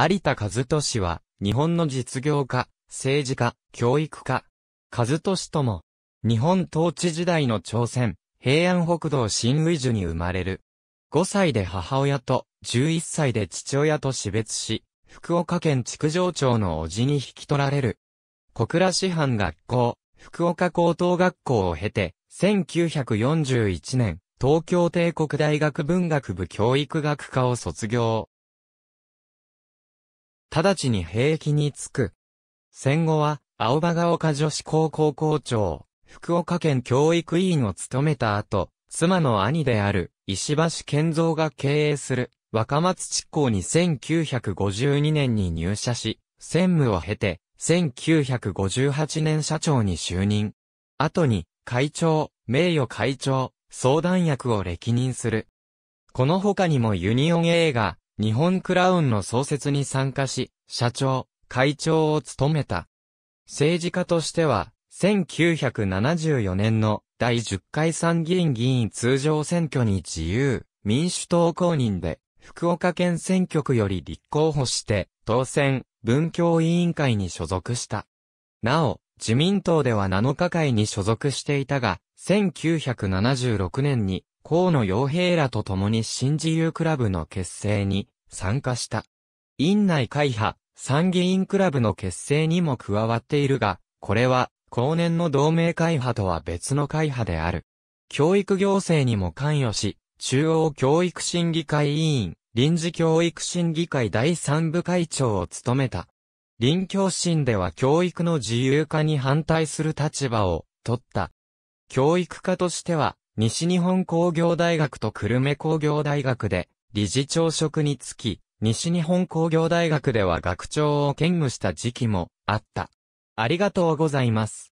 有田和俊は、日本の実業家、政治家、教育家、和俊とも、日本統治時代の朝鮮、平安北道新宇イに生まれる。5歳で母親と11歳で父親と死別し、福岡県築城町の叔父に引き取られる。小倉師範学校、福岡高等学校を経て、1941年、東京帝国大学文学部教育学科を卒業。直ちに兵役に着く。戦後は、青葉ヶ丘女子高校校長、福岡県教育委員を務めた後、妻の兄である、石橋健三が経営する、若松地校に1952年に入社し、専務を経て、1958年社長に就任。後に、会長、名誉会長、相談役を歴任する。この他にもユニオン映画、日本クラウンの創設に参加し、社長、会長を務めた。政治家としては、1974年の第10回参議院議員通常選挙に自由、民主党公認で、福岡県選挙区より立候補して、当選、文教委員会に所属した。なお、自民党では7日会に所属していたが、1976年に河野洋平らと共に新自由クラブの結成に参加した。院内会派、参議院クラブの結成にも加わっているが、これは、後年の同盟会派とは別の会派である。教育行政にも関与し、中央教育審議会委員、臨時教育審議会第三部会長を務めた。臨教審では教育の自由化に反対する立場を取った。教育家としては、西日本工業大学と久留米工業大学で、理事長職につき、西日本工業大学では学長を兼務した時期もあった。ありがとうございます。